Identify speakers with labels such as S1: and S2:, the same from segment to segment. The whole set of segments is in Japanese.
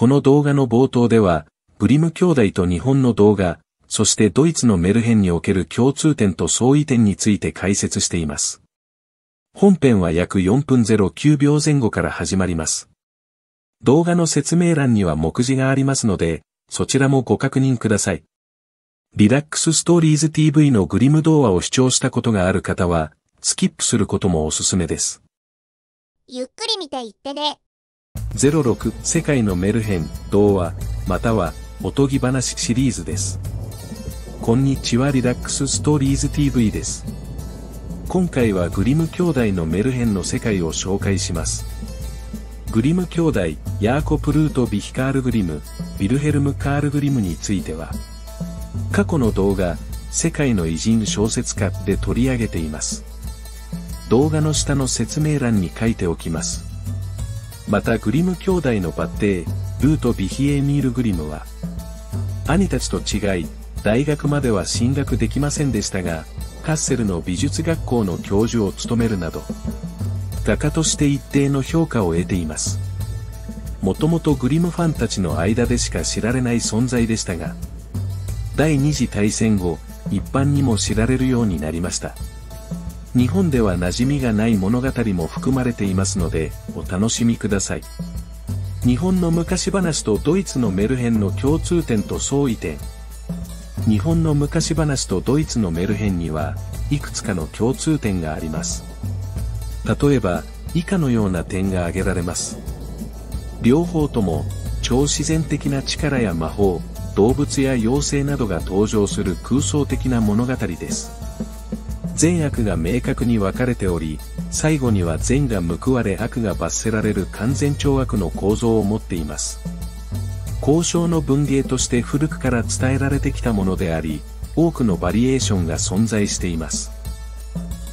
S1: この動画の冒頭では、ブリム兄弟と日本の動画、そしてドイツのメルヘンにおける共通点と相違点について解説しています。本編は約4分09秒前後から始まります。動画の説明欄には目次がありますので、そちらもご確認ください。リラックスストーリーズ TV のグリム童話を視聴したことがある方は、スキップすることもおすすめです。ゆっくり見ていってね。06世界のメルヘン、童話、または、おとぎ話シリーズです。こんにちはリラックスストーリーズ TV です。今回はグリム兄弟のメルヘンの世界を紹介します。グリム兄弟、ヤーコ・プルート・ビヒカール・グリム、ヴィルヘルム・カール・グリムについては、過去の動画、世界の偉人小説家で取り上げています。動画の下の説明欄に書いておきます。またグリム兄弟のバッテー、ルート・ビヒエーミール・グリムは、兄たちと違い、大学までは進学できませんでしたが、カッセルの美術学校の教授を務めるなど、画家として一定の評価を得ています。もともとグリムファンたちの間でしか知られない存在でしたが、第二次大戦後、一般にも知られるようになりました。日本では馴染みがない物語も含まれていますので、お楽しみください。日本の昔話とドイツのメルヘンの共通点と相違点。日本の昔話とドイツのメルヘンには、いくつかの共通点があります。例えば、以下のような点が挙げられます。両方とも、超自然的な力や魔法、動物や妖精などが登場する空想的な物語です。善悪が明確に分かれており、最後には善が報われ悪が罰せられる完全懲悪の構造を持っています。交渉の文芸として古くから伝えられてきたものであり、多くのバリエーションが存在しています。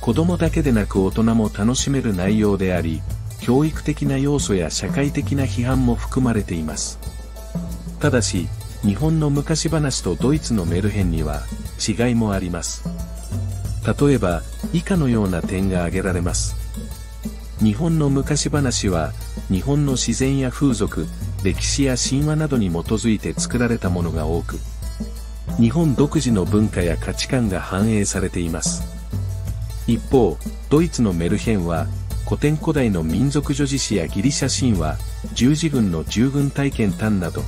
S1: 子供だけでなく大人も楽しめる内容であり、教育的な要素や社会的な批判も含まれています。ただし、日本の昔話とドイツのメルヘンには違いもあります。例えば、以下のような点が挙げられます。日本の昔話は、日本の自然や風俗、歴史や神話などに基づいて作られたものが多く、日本独自の文化や価値観が反映されています。一方、ドイツのメルヘンは、古典古代の民族女事史やギリシャ神話、十字軍の従軍体験譚など、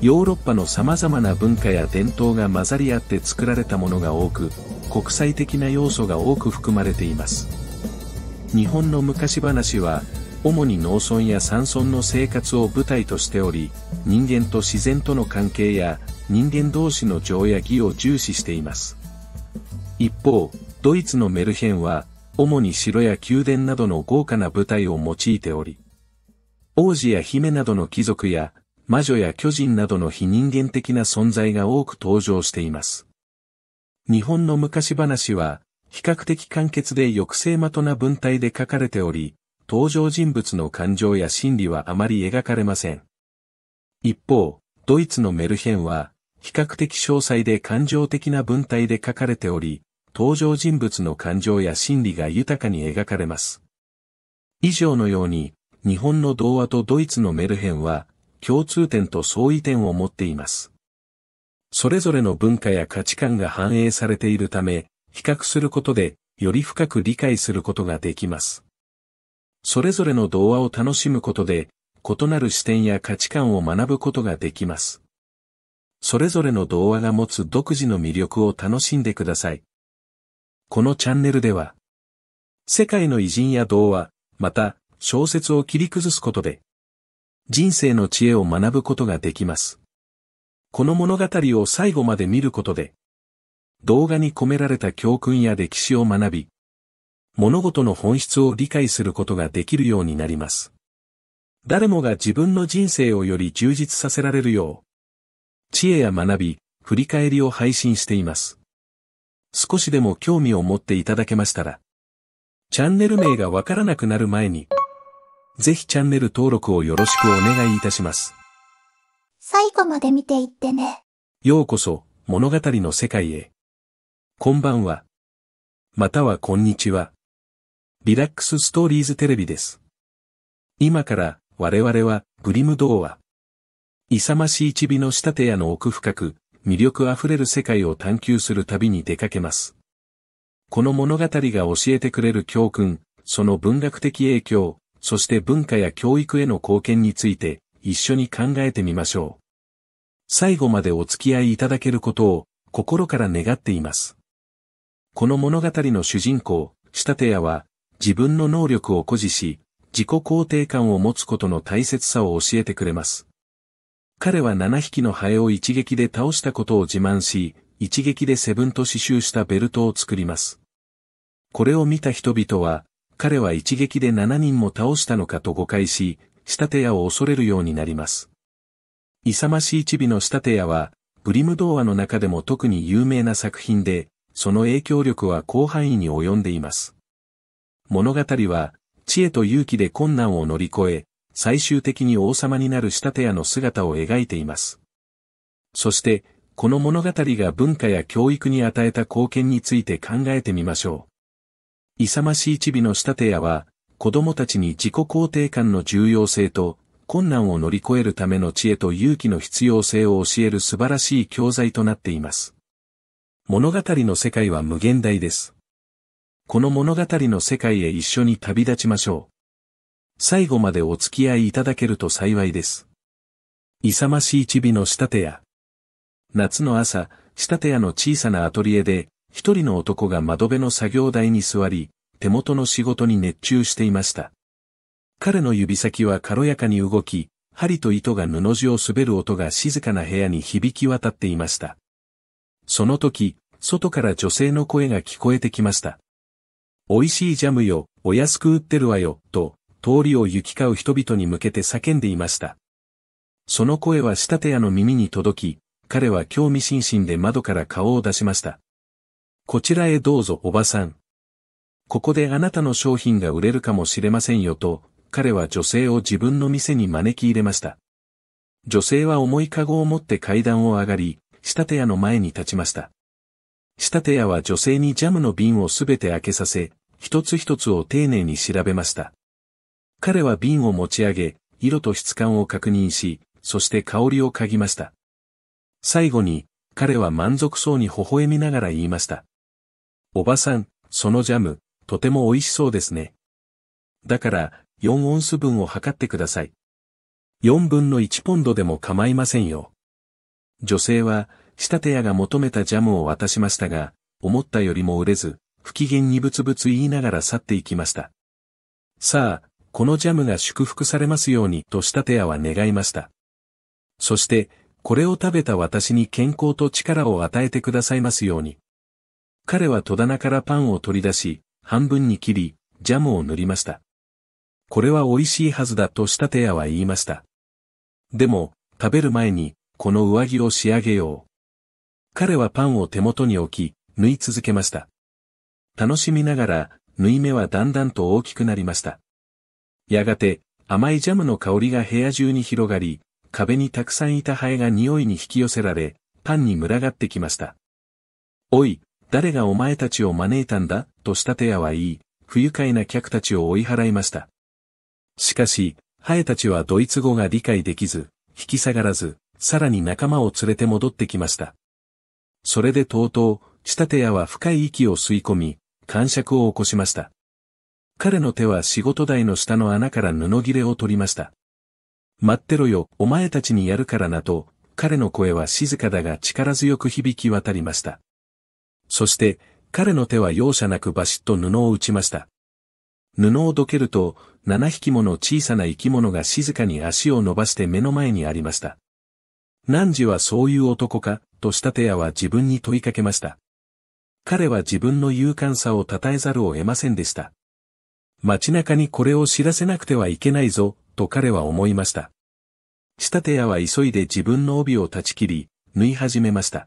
S1: ヨーロッパの様々な文化や伝統が混ざり合って作られたものが多く、国際的な要素が多く含まれています。日本の昔話は、主に農村や山村の生活を舞台としており、人間と自然との関係や人間同士の情や義を重視しています。一方、ドイツのメルヘンは、主に城や宮殿などの豪華な舞台を用いており、王子や姫などの貴族や、魔女や巨人などの非人間的な存在が多く登場しています。日本の昔話は、比較的簡潔で抑制的な文体で書かれており、登場人物の感情や心理はあまり描かれません。一方、ドイツのメルヘンは、比較的詳細で感情的な文体で書かれており、登場人物の感情や心理が豊かに描かれます。以上のように、日本の童話とドイツのメルヘンは、共通点と相違点を持っています。それぞれの文化や価値観が反映されているため、比較することで、より深く理解することができます。それぞれの童話を楽しむことで、異なる視点や価値観を学ぶことができます。それぞれの童話が持つ独自の魅力を楽しんでください。このチャンネルでは、世界の偉人や童話、また、小説を切り崩すことで、人生の知恵を学ぶことができます。この物語を最後まで見ることで、動画に込められた教訓や歴史を学び、物事の本質を理解することができるようになります。誰もが自分の人生をより充実させられるよう、知恵や学び、振り返りを配信しています。少しでも興味を持っていただけましたら、チャンネル名がわからなくなる前に、ぜひチャンネル登録をよろしくお願いいたします。最後まで見ていってね。ようこそ、物語の世界へ。こんばんは。またはこんにちは。リラックスストーリーズテレビです。今から我々はグリム童話。勇ましい一尾の仕立て屋の奥深く、魅力あふれる世界を探求する旅に出かけます。この物語が教えてくれる教訓、その文学的影響、そして文化や教育への貢献について、一緒に考えてみましょう。最後までお付き合いいただけることを心から願っています。この物語の主人公、仕立屋は、自分の能力を誇示し、自己肯定感を持つことの大切さを教えてくれます。彼は7匹のハエを一撃で倒したことを自慢し、一撃でセブンと刺繍したベルトを作ります。これを見た人々は、彼は一撃で7人も倒したのかと誤解し、仕立屋を恐れるようになります。勇ましいチビの仕立て屋は、ブリム童話の中でも特に有名な作品で、その影響力は広範囲に及んでいます。物語は、知恵と勇気で困難を乗り越え、最終的に王様になる仕立て屋の姿を描いています。そして、この物語が文化や教育に与えた貢献について考えてみましょう。勇ましいチビの仕立て屋は、子供たちに自己肯定感の重要性と、困難を乗り越えるための知恵と勇気の必要性を教える素晴らしい教材となっています。物語の世界は無限大です。この物語の世界へ一緒に旅立ちましょう。最後までお付き合いいただけると幸いです。勇ましいチビの仕立て屋。夏の朝、仕立て屋の小さなアトリエで、一人の男が窓辺の作業台に座り、手元の仕事に熱中していました。彼の指先は軽やかに動き、針と糸が布地を滑る音が静かな部屋に響き渡っていました。その時、外から女性の声が聞こえてきました。美味しいジャムよ、お安く売ってるわよ、と、通りを行き交う人々に向けて叫んでいました。その声は仕立て屋の耳に届き、彼は興味津々で窓から顔を出しました。こちらへどうぞおばさん。ここであなたの商品が売れるかもしれませんよと、彼は女性を自分の店に招き入れました。女性は重いカゴを持って階段を上がり、仕立て屋の前に立ちました。仕立て屋は女性にジャムの瓶をすべて開けさせ、一つ一つを丁寧に調べました。彼は瓶を持ち上げ、色と質感を確認し、そして香りを嗅ぎました。最後に、彼は満足そうに微笑みながら言いました。おばさん、そのジャム、とても美味しそうですね。だから、4オンス分を測ってください。4分の1ポンドでも構いませんよ。女性は、仕立て屋が求めたジャムを渡しましたが、思ったよりも売れず、不機嫌にぶつぶつ言いながら去っていきました。さあ、このジャムが祝福されますようにと仕立て屋は願いました。そして、これを食べた私に健康と力を与えてくださいますように。彼は戸棚からパンを取り出し、半分に切り、ジャムを塗りました。これは美味しいはずだと仕立て屋は言いました。でも、食べる前に、この上着を仕上げよう。彼はパンを手元に置き、縫い続けました。楽しみながら、縫い目はだんだんと大きくなりました。やがて、甘いジャムの香りが部屋中に広がり、壁にたくさんいたハエが匂いに引き寄せられ、パンに群がってきました。おい、誰がお前たちを招いたんだ、としたて屋は言い、不愉快な客たちを追い払いました。しかし、ハエたちはドイツ語が理解できず、引き下がらず、さらに仲間を連れて戻ってきました。それでとうとう、チタテヤは深い息を吸い込み、感触を起こしました。彼の手は仕事台の下の穴から布切れを取りました。待ってろよ、お前たちにやるからなと、彼の声は静かだが力強く響き渡りました。そして、彼の手は容赦なくバシッと布を打ちました。布をどけると、7匹もの小さな生き物が静かに足を伸ばして目の前にありました。汝はそういう男か、と仕立屋は自分に問いかけました。彼は自分の勇敢さを称えざるを得ませんでした。街中にこれを知らせなくてはいけないぞ、と彼は思いました。仕立屋は急いで自分の帯を断ち切り、縫い始めました。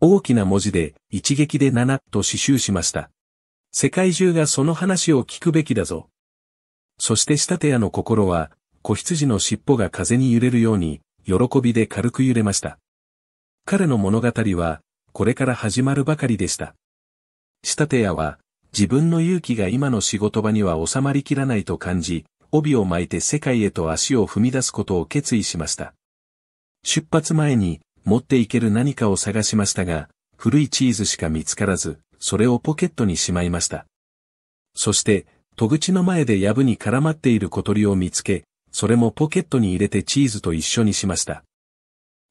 S1: 大きな文字で、一撃で7と刺繍しました。世界中がその話を聞くべきだぞ。そして仕立屋の心は、子羊の尻尾が風に揺れるように、喜びで軽く揺れました。彼の物語は、これから始まるばかりでした。仕立屋は、自分の勇気が今の仕事場には収まりきらないと感じ、帯を巻いて世界へと足を踏み出すことを決意しました。出発前に、持っていける何かを探しましたが、古いチーズしか見つからず、それをポケットにしまいました。そして、戸口の前で藪に絡まっている小鳥を見つけ、それもポケットに入れてチーズと一緒にしました。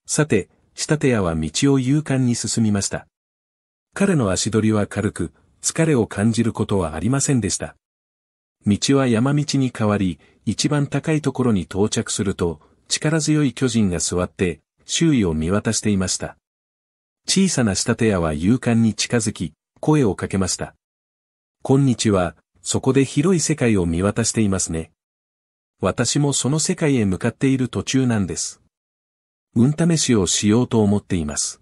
S1: さて、仕立て屋は道を勇敢に進みました。彼の足取りは軽く、疲れを感じることはありませんでした。道は山道に変わり、一番高いところに到着すると、力強い巨人が座って、周囲を見渡していました。小さな仕立て屋は勇敢に近づき、声をかけました。こんにちは、そこで広い世界を見渡していますね。私もその世界へ向かっている途中なんです。運試しをしようと思っています。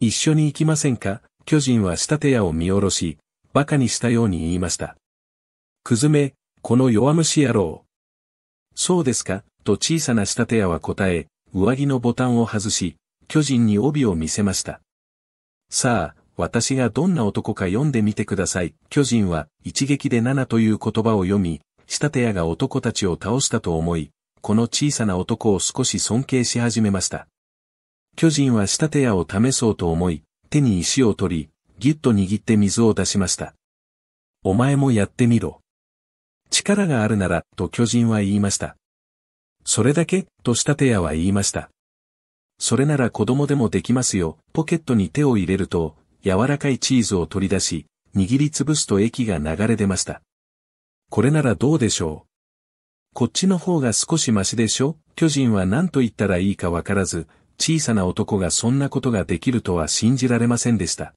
S1: 一緒に行きませんか巨人は下手屋を見下ろし、馬鹿にしたように言いました。くずめ、この弱虫野郎。そうですか、と小さな下手屋は答え、上着のボタンを外し、巨人に帯を見せました。さあ、私がどんな男か読んでみてください。巨人は、一撃で7という言葉を読み、仕立屋が男たちを倒したと思い、この小さな男を少し尊敬し始めました。巨人は仕立屋を試そうと思い、手に石を取り、ぎゅっと握って水を出しました。お前もやってみろ。力があるなら、と巨人は言いました。それだけ、と下手屋は言いました。それなら子供でもできますよ、ポケットに手を入れると、柔らかいチーズを取り出し、握りつぶすと液が流れ出ました。これならどうでしょうこっちの方が少しマシでしょ巨人は何と言ったらいいかわからず、小さな男がそんなことができるとは信じられませんでした。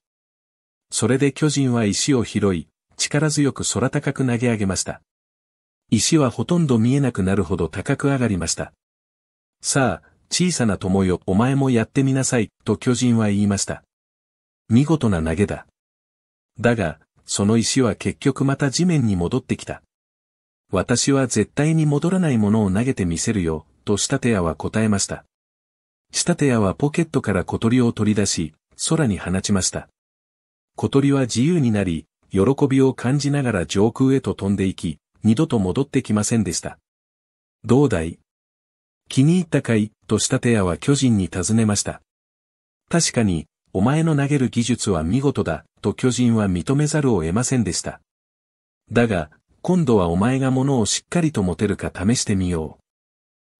S1: それで巨人は石を拾い、力強く空高く投げ上げました。石はほとんど見えなくなるほど高く上がりました。さあ、小さな友よ、お前もやってみなさい、と巨人は言いました。見事な投げだ。だが、その石は結局また地面に戻ってきた。私は絶対に戻らないものを投げてみせるよ、と仕立屋は答えました。仕立屋はポケットから小鳥を取り出し、空に放ちました。小鳥は自由になり、喜びを感じながら上空へと飛んでいき、二度と戻ってきませんでした。どうだい気に入ったかいと仕立屋は巨人に尋ねました。確かに、お前の投げる技術は見事だ、と巨人は認めざるを得ませんでした。だが、今度はお前が物をしっかりと持てるか試してみよう。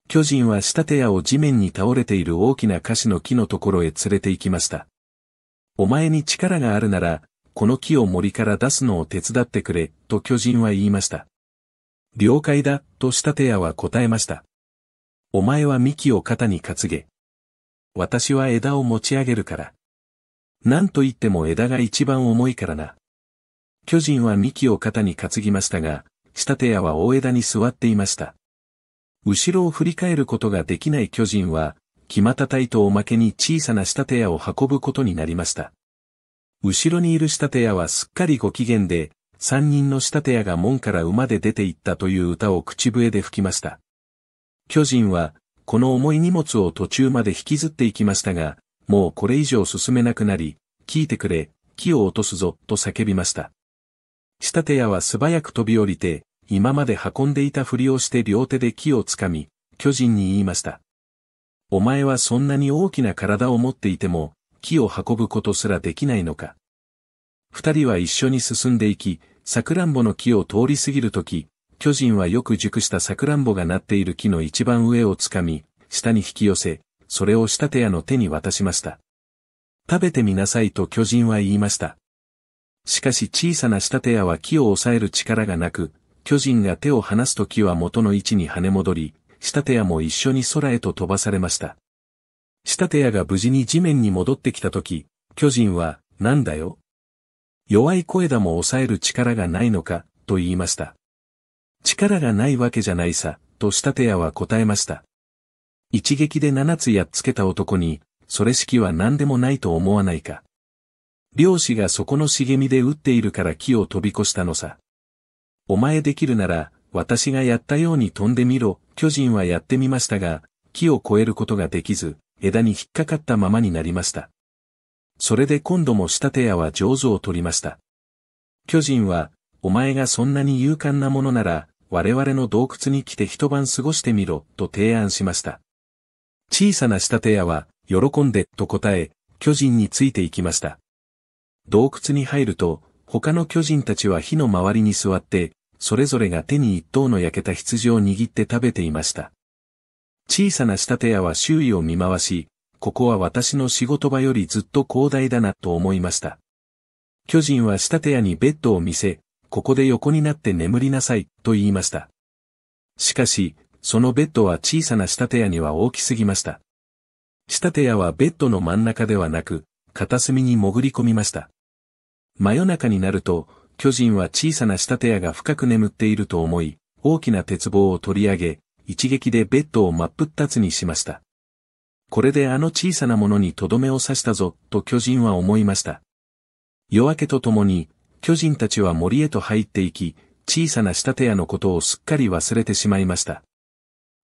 S1: 巨人は仕立屋を地面に倒れている大きな菓子の木のところへ連れて行きました。お前に力があるなら、この木を森から出すのを手伝ってくれ、と巨人は言いました。了解だ、と仕立屋は答えました。お前は幹を肩に担げ。私は枝を持ち上げるから。なんといっても枝が一番重いからな。巨人は幹を肩に担ぎましたが、仕立屋は大枝に座っていました。後ろを振り返ることができない巨人は、またたいとおまけに小さな仕立屋を運ぶことになりました。後ろにいる仕立屋はすっかりご機嫌で、三人の仕立屋が門から馬で出て行ったという歌を口笛で吹きました。巨人は、この重い荷物を途中まで引きずっていきましたが、もうこれ以上進めなくなり、聞いてくれ、木を落とすぞ、と叫びました。仕立屋は素早く飛び降りて、今まで運んでいたふりをして両手で木をつかみ、巨人に言いました。お前はそんなに大きな体を持っていても、木を運ぶことすらできないのか。二人は一緒に進んでいき、桜んぼの木を通り過ぎるとき、巨人はよく熟した桜んぼがなっている木の一番上をつかみ、下に引き寄せ、それを仕立屋の手に渡しました。食べてみなさいと巨人は言いました。しかし小さな仕立屋は木を抑える力がなく、巨人が手を離すときは元の位置に跳ね戻り、仕立屋も一緒に空へと飛ばされました。仕立屋が無事に地面に戻ってきたとき、巨人は、なんだよ。弱い声だも抑える力がないのか、と言いました。力がないわけじゃないさ、と仕立屋は答えました。一撃で七つやっつけた男に、それ式は何でもないと思わないか。漁師がそこの茂みで撃っているから木を飛び越したのさ。お前できるなら、私がやったように飛んでみろ、巨人はやってみましたが、木を越えることができず、枝に引っかかったままになりました。それで今度も仕立屋は上手を取りました。巨人は、お前がそんなに勇敢なものなら、我々の洞窟に来て一晩過ごしてみろ、と提案しました。小さな仕立て屋は、喜んで、と答え、巨人についていきました。洞窟に入ると、他の巨人たちは火の周りに座って、それぞれが手に一頭の焼けた羊を握って食べていました。小さな仕立て屋は周囲を見回し、ここは私の仕事場よりずっと広大だなと思いました。巨人は仕立て屋にベッドを見せ、ここで横になって眠りなさい、と言いました。しかし、そのベッドは小さな仕立て屋には大きすぎました。仕立て屋はベッドの真ん中ではなく、片隅に潜り込みました。真夜中になると、巨人は小さな仕立て屋が深く眠っていると思い、大きな鉄棒を取り上げ、一撃でベッドを真っ二つにしました。これであの小さなものにとどめを刺したぞ、と巨人は思いました。夜明けとともに、巨人たちは森へと入っていき、小さな仕立て屋のことをすっかり忘れてしまいました。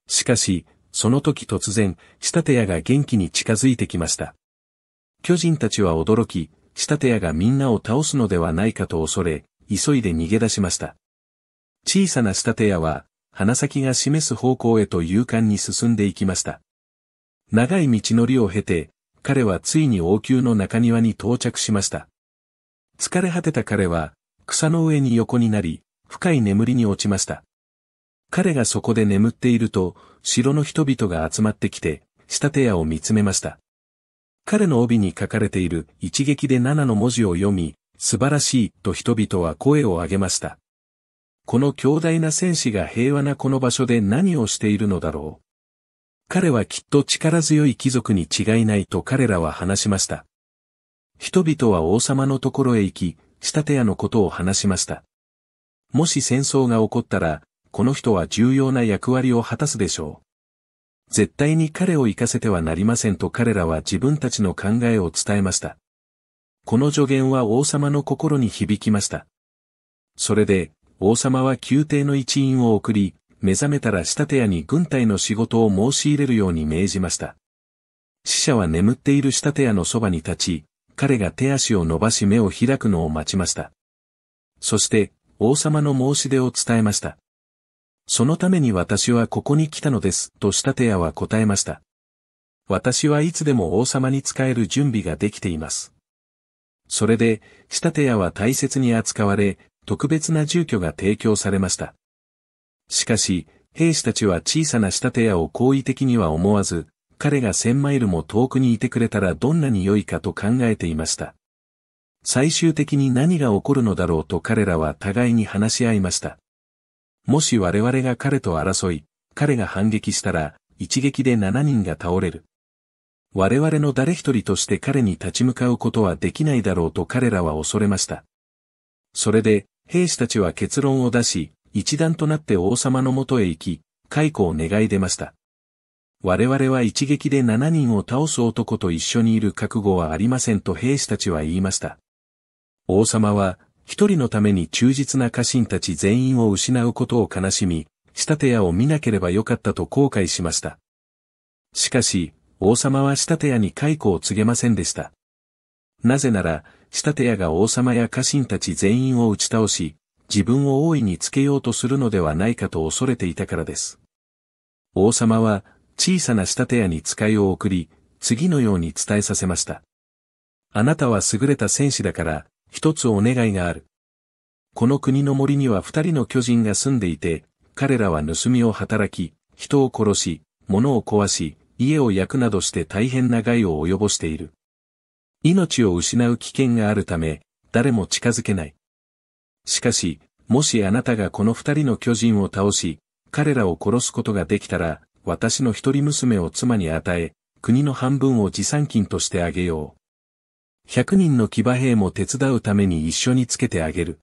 S1: しかし、その時突然、下手屋が元気に近づいてきました。巨人たちは驚き、下手屋がみんなを倒すのではないかと恐れ、急いで逃げ出しました。小さな下手屋は、鼻先が示す方向へと勇敢に進んでいきました。長い道のりを経て、彼はついに王宮の中庭に到着しました。疲れ果てた彼は、草の上に横になり、深い眠りに落ちました。彼がそこで眠っていると、城の人々が集まってきて、仕立屋を見つめました。彼の帯に書かれている一撃で七の文字を読み、素晴らしいと人々は声を上げました。この強大な戦士が平和なこの場所で何をしているのだろう。彼はきっと力強い貴族に違いないと彼らは話しました。人々は王様のところへ行き、仕立屋のことを話しました。もし戦争が起こったら、この人は重要な役割を果たすでしょう。絶対に彼を生かせてはなりませんと彼らは自分たちの考えを伝えました。この助言は王様の心に響きました。それで、王様は宮廷の一員を送り、目覚めたら仕立屋に軍隊の仕事を申し入れるように命じました。死者は眠っている仕立屋のそばに立ち、彼が手足を伸ばし目を開くのを待ちました。そして、王様の申し出を伝えました。そのために私はここに来たのです、と仕立屋は答えました。私はいつでも王様に仕える準備ができています。それで、仕立屋は大切に扱われ、特別な住居が提供されました。しかし、兵士たちは小さな仕立屋を好意的には思わず、彼が千マイルも遠くにいてくれたらどんなに良いかと考えていました。最終的に何が起こるのだろうと彼らは互いに話し合いました。もし我々が彼と争い、彼が反撃したら、一撃で7人が倒れる。我々の誰一人として彼に立ち向かうことはできないだろうと彼らは恐れました。それで、兵士たちは結論を出し、一段となって王様のもとへ行き、解雇を願い出ました。我々は一撃で7人を倒す男と一緒にいる覚悟はありませんと兵士たちは言いました。王様は、一人のために忠実な家臣たち全員を失うことを悲しみ、仕立屋を見なければよかったと後悔しました。しかし、王様は仕立屋に解雇を告げませんでした。なぜなら、仕立屋が王様や家臣たち全員を打ち倒し、自分を大いにつけようとするのではないかと恐れていたからです。王様は、小さな仕立屋に使いを送り、次のように伝えさせました。あなたは優れた戦士だから、一つお願いがある。この国の森には二人の巨人が住んでいて、彼らは盗みを働き、人を殺し、物を壊し、家を焼くなどして大変な害を及ぼしている。命を失う危険があるため、誰も近づけない。しかし、もしあなたがこの二人の巨人を倒し、彼らを殺すことができたら、私の一人娘を妻に与え、国の半分を持参金としてあげよう。100人の騎馬兵も手伝うために一緒につけてあげる。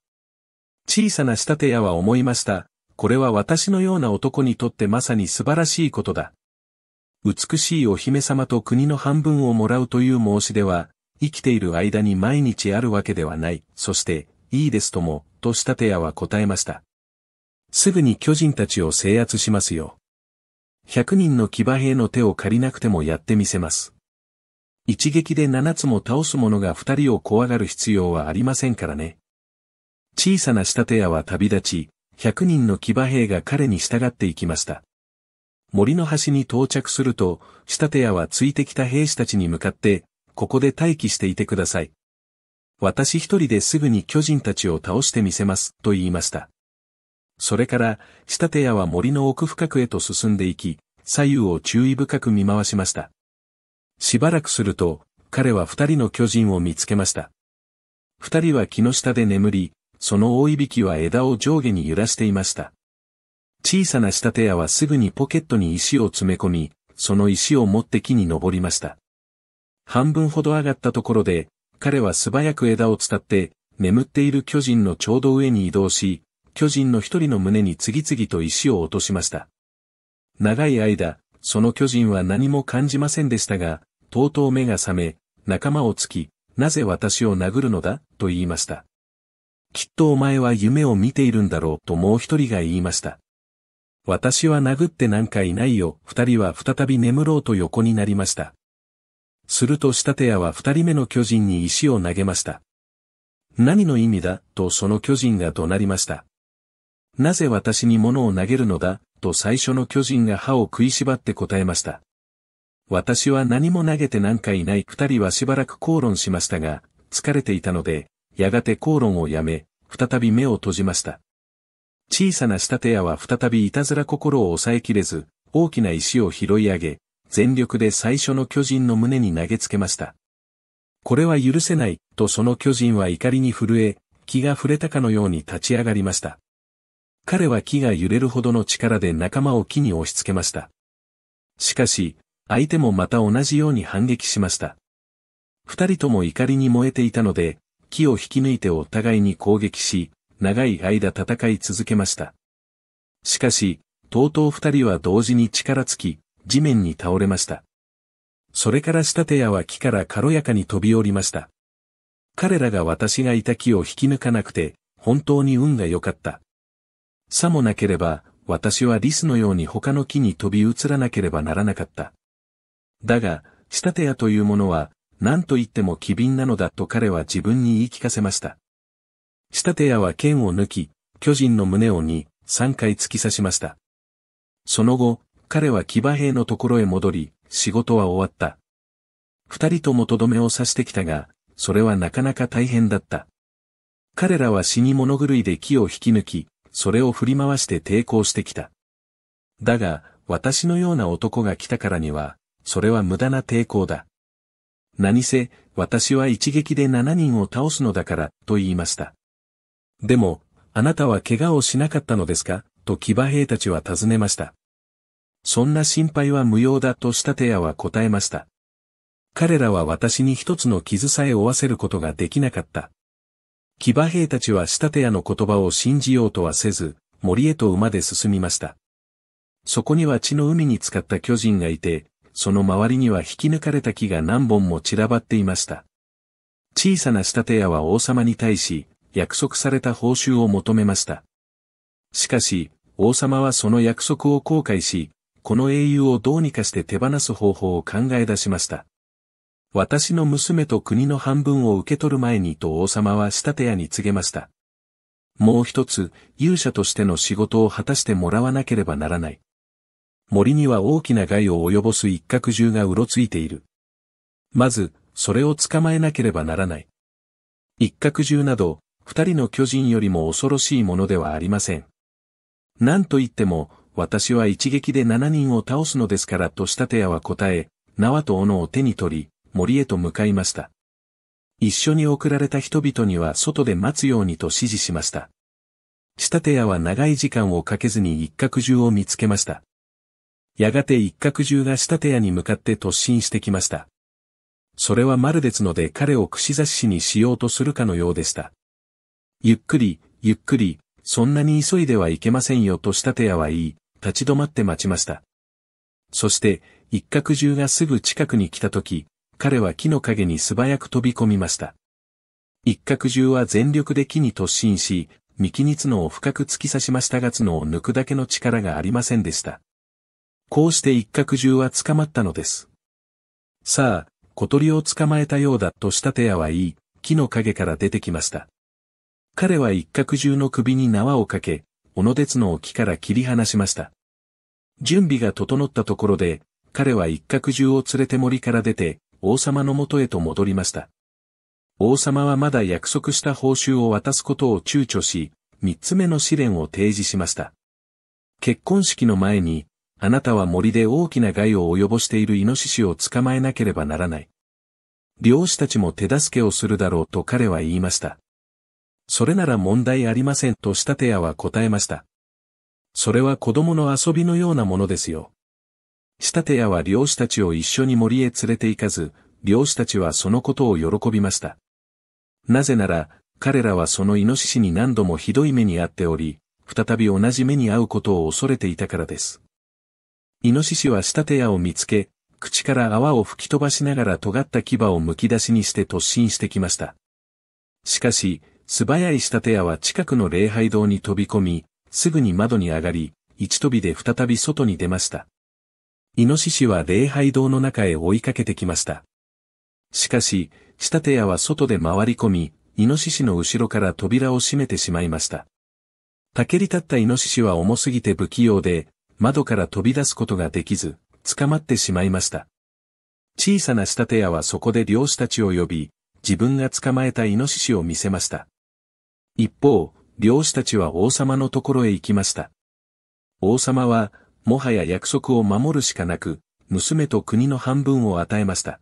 S1: 小さな仕立て屋は思いました。これは私のような男にとってまさに素晴らしいことだ。美しいお姫様と国の半分をもらうという申し出は、生きている間に毎日あるわけではない。そして、いいですとも、と仕立て屋は答えました。すぐに巨人たちを制圧しますよ。100人の騎馬兵の手を借りなくてもやってみせます。一撃で七つも倒す者が二人を怖がる必要はありませんからね。小さな仕立て屋は旅立ち、百人の騎馬兵が彼に従っていきました。森の端に到着すると、仕立て屋はついてきた兵士たちに向かって、ここで待機していてください。私一人ですぐに巨人たちを倒してみせます、と言いました。それから、仕立て屋は森の奥深くへと進んでいき、左右を注意深く見回しました。しばらくすると、彼は二人の巨人を見つけました。二人は木の下で眠り、その大いびきは枝を上下に揺らしていました。小さな仕立て屋はすぐにポケットに石を詰め込み、その石を持って木に登りました。半分ほど上がったところで、彼は素早く枝を伝って、眠っている巨人のちょうど上に移動し、巨人の一人の胸に次々と石を落としました。長い間、その巨人は何も感じませんでしたが、とうとう目が覚め、仲間をつき、なぜ私を殴るのだ、と言いました。きっとお前は夢を見ているんだろう、ともう一人が言いました。私は殴ってなんかいないよ、二人は再び眠ろうと横になりました。すると仕立屋は二人目の巨人に石を投げました。何の意味だ、とその巨人が怒鳴りました。なぜ私に物を投げるのだ、と最初の巨人が歯を食いしばって答えました。私は何も投げてなんかいない二人はしばらく口論しましたが、疲れていたので、やがて口論をやめ、再び目を閉じました。小さな仕立て屋は再びいたずら心を抑えきれず、大きな石を拾い上げ、全力で最初の巨人の胸に投げつけました。これは許せない、とその巨人は怒りに震え、気が触れたかのように立ち上がりました。彼は木が揺れるほどの力で仲間を木に押し付けました。しかし、相手もまた同じように反撃しました。二人とも怒りに燃えていたので、木を引き抜いてお互いに攻撃し、長い間戦い続けました。しかし、とうとう二人は同時に力尽き、地面に倒れました。それから下手屋は木から軽やかに飛び降りました。彼らが私がいた木を引き抜かなくて、本当に運が良かった。さもなければ、私はリスのように他の木に飛び移らなければならなかった。だが、仕立て屋というものは、何と言っても機敏なのだと彼は自分に言い聞かせました。仕立て屋は剣を抜き、巨人の胸を2、3回突き刺しました。その後、彼は騎馬兵のところへ戻り、仕事は終わった。二人ともとどめを刺してきたが、それはなかなか大変だった。彼らは死に物狂いで木を引き抜き、それを振り回して抵抗してきた。だが、私のような男が来たからには、それは無駄な抵抗だ。何せ、私は一撃で7人を倒すのだから、と言いました。でも、あなたは怪我をしなかったのですかと騎馬兵たちは尋ねました。そんな心配は無用だと仕立屋は答えました。彼らは私に一つの傷さえ負わせることができなかった。騎馬兵たちは下手屋の言葉を信じようとはせず、森へと馬で進みました。そこには血の海に浸かった巨人がいて、その周りには引き抜かれた木が何本も散らばっていました。小さな仕立屋は王様に対し、約束された報酬を求めました。しかし、王様はその約束を後悔し、この英雄をどうにかして手放す方法を考え出しました。私の娘と国の半分を受け取る前にと王様は仕立屋に告げました。もう一つ、勇者としての仕事を果たしてもらわなければならない。森には大きな害を及ぼす一角獣がうろついている。まず、それを捕まえなければならない。一角獣など、二人の巨人よりも恐ろしいものではありません。なんと言っても、私は一撃で七人を倒すのですからとしたてやは答え、縄と斧を手に取り、森へと向かいました。一緒に送られた人々には外で待つようにと指示しました。仕立屋は長い時間をかけずに一角獣を見つけました。やがて一角中が仕立屋に向かって突進してきました。それはまるですので彼を串刺しにしようとするかのようでした。ゆっくり、ゆっくり、そんなに急いではいけませんよと仕立屋は言い、立ち止まって待ちました。そして、一角中がすぐ近くに来た時、彼は木の陰に素早く飛び込みました。一角中は全力で木に突進し、幹に角を深く突き刺しましたが角を抜くだけの力がありませんでした。こうして一角中は捕まったのです。さあ、小鳥を捕まえたようだとした手屋は言い、木の陰から出てきました。彼は一角中の首に縄をかけ、小野鉄の木から切り離しました。準備が整ったところで、彼は一角中を連れて森から出て、王様の元へと戻りました。王様はまだ約束した報酬を渡すことを躊躇し、三つ目の試練を提示しました。結婚式の前に、あなたは森で大きな害を及ぼしているイノシシを捕まえなければならない。漁師たちも手助けをするだろうと彼は言いました。それなら問題ありませんと仕立屋は答えました。それは子供の遊びのようなものですよ。仕立屋は漁師たちを一緒に森へ連れて行かず、漁師たちはそのことを喜びました。なぜなら、彼らはそのイノシシに何度もひどい目に遭っており、再び同じ目に遭うことを恐れていたからです。イノシシは仕立て屋を見つけ、口から泡を吹き飛ばしながら尖った牙を剥き出しにして突進してきました。しかし、素早い仕立て屋は近くの礼拝堂に飛び込み、すぐに窓に上がり、一飛びで再び外に出ました。イノシシは礼拝堂の中へ追いかけてきました。しかし、仕立て屋は外で回り込み、イノシシの後ろから扉を閉めてしまいました。竹り立ったイノシシは重すぎて不器用で、窓から飛び出すことができず、捕まってしまいました。小さな仕立て屋はそこで漁師たちを呼び、自分が捕まえたイノシシを見せました。一方、漁師たちは王様のところへ行きました。王様は、もはや約束を守るしかなく、娘と国の半分を与えました。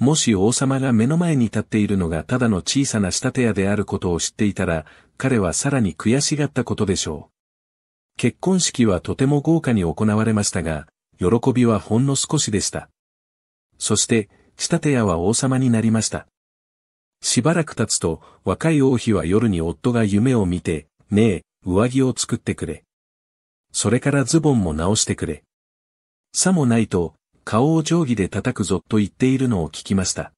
S1: もし王様が目の前に立っているのがただの小さな仕立て屋であることを知っていたら、彼はさらに悔しがったことでしょう。結婚式はとても豪華に行われましたが、喜びはほんの少しでした。そして、仕立屋は王様になりました。しばらく経つと、若い王妃は夜に夫が夢を見て、ねえ、上着を作ってくれ。それからズボンも直してくれ。さもないと、顔を定規で叩くぞと言っているのを聞きました。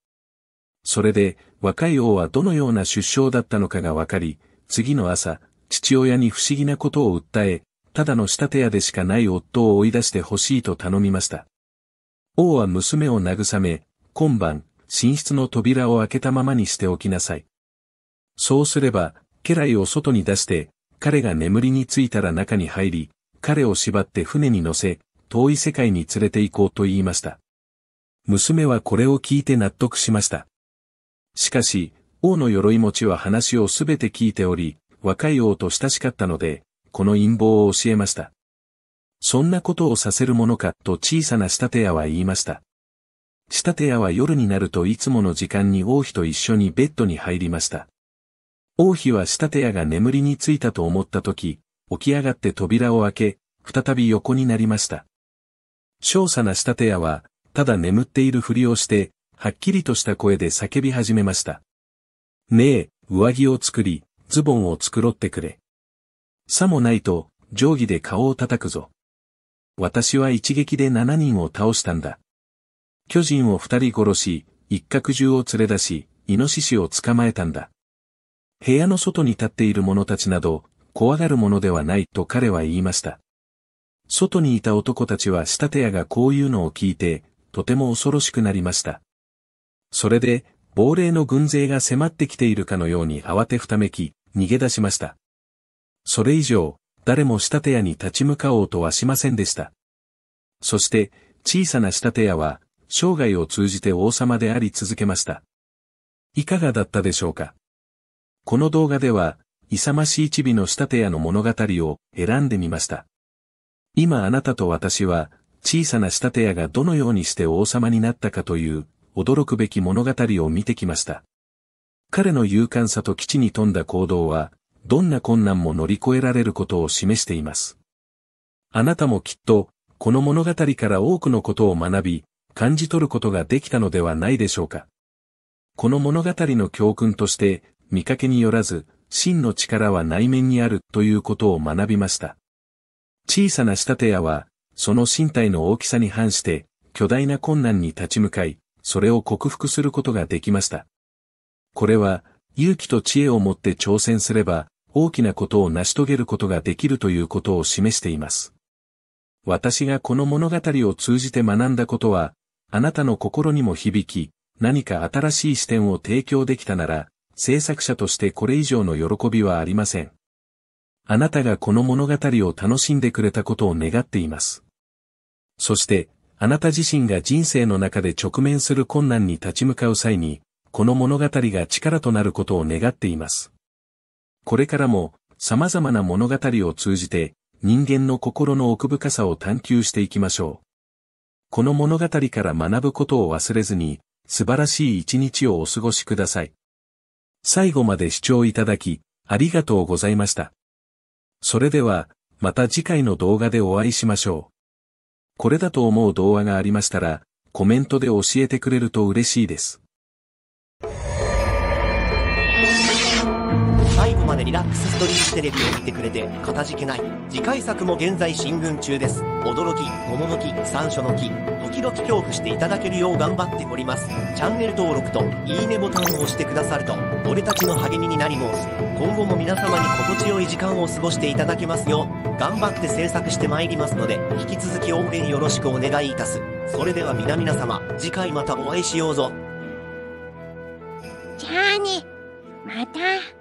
S1: それで、若い王はどのような出生だったのかがわかり、次の朝、父親に不思議なことを訴え、ただの仕立て屋でしかない夫を追い出してほしいと頼みました。王は娘を慰め、今晩、寝室の扉を開けたままにしておきなさい。そうすれば、家来を外に出して、彼が眠りについたら中に入り、彼を縛って船に乗せ、遠い世界に連れて行こうと言いました。娘はこれを聞いて納得しました。しかし、王の鎧持ちは話をすべて聞いており、若い王と親しかったので、この陰謀を教えました。そんなことをさせるものかと小さな仕立て屋は言いました。仕立て屋は夜になるといつもの時間に王妃と一緒にベッドに入りました。王妃は仕立て屋が眠りについたと思った時、起き上がって扉を開け、再び横になりました。少佐な仕立て屋は、ただ眠っているふりをして、はっきりとした声で叫び始めました。ねえ、上着を作り、ズボンを繕ってくれ。さもないと、定規で顔を叩くぞ。私は一撃で七人を倒したんだ。巨人を二人殺し、一角獣を連れ出し、イノシシを捕まえたんだ。部屋の外に立っている者たちなど、怖がるものではないと彼は言いました。外にいた男たちは仕立て屋がこういうのを聞いて、とても恐ろしくなりました。それで、亡霊の軍勢が迫ってきているかのように慌てふためき、逃げ出しました。それ以上、誰も仕立屋に立ち向かおうとはしませんでした。そして、小さな仕立屋は、生涯を通じて王様であり続けました。いかがだったでしょうかこの動画では、勇ましいチビの仕立屋の物語を選んでみました。今あなたと私は、小さな仕立屋がどのようにして王様になったかという、驚くべき物語を見てきました。彼の勇敢さと基地に富んだ行動は、どんな困難も乗り越えられることを示しています。あなたもきっと、この物語から多くのことを学び、感じ取ることができたのではないでしょうか。この物語の教訓として、見かけによらず、真の力は内面にあるということを学びました。小さな仕立て屋は、その身体の大きさに反して、巨大な困難に立ち向かい、それを克服することができました。これは、勇気と知恵を持って挑戦すれば、大きなことを成し遂げることができるということを示しています。私がこの物語を通じて学んだことは、あなたの心にも響き、何か新しい視点を提供できたなら、制作者としてこれ以上の喜びはありません。あなたがこの物語を楽しんでくれたことを願っています。そして、あなた自身が人生の中で直面する困難に立ち向かう際に、この物語が力となることを願っています。これからも、様々な物語を通じて、人間の心の奥深さを探求していきましょう。この物語から学ぶことを忘れずに、素晴らしい一日をお過ごしください。最後まで視聴いただき、ありがとうございました。それでは、また次回の動画でお会いしましょう。これだと思う動画がありましたら、コメントで教えてくれると嬉しいです。最後までリラックスストリームテレビを見てくれて、かたじけない。次回作も現在進軍中です。驚き、桃の木、三所の木、時々恐怖していただけるよう頑張っております。チャンネル登録と、いいねボタンを押してくださると、俺たちの励みになります。今後も皆様に心地よい時間を過ごしていただけますよう、頑張って制作してまいりますので、引き続き応援よろしくお願いいたす。それでは皆々様、次回またお会いしようぞ。じゃあね、また。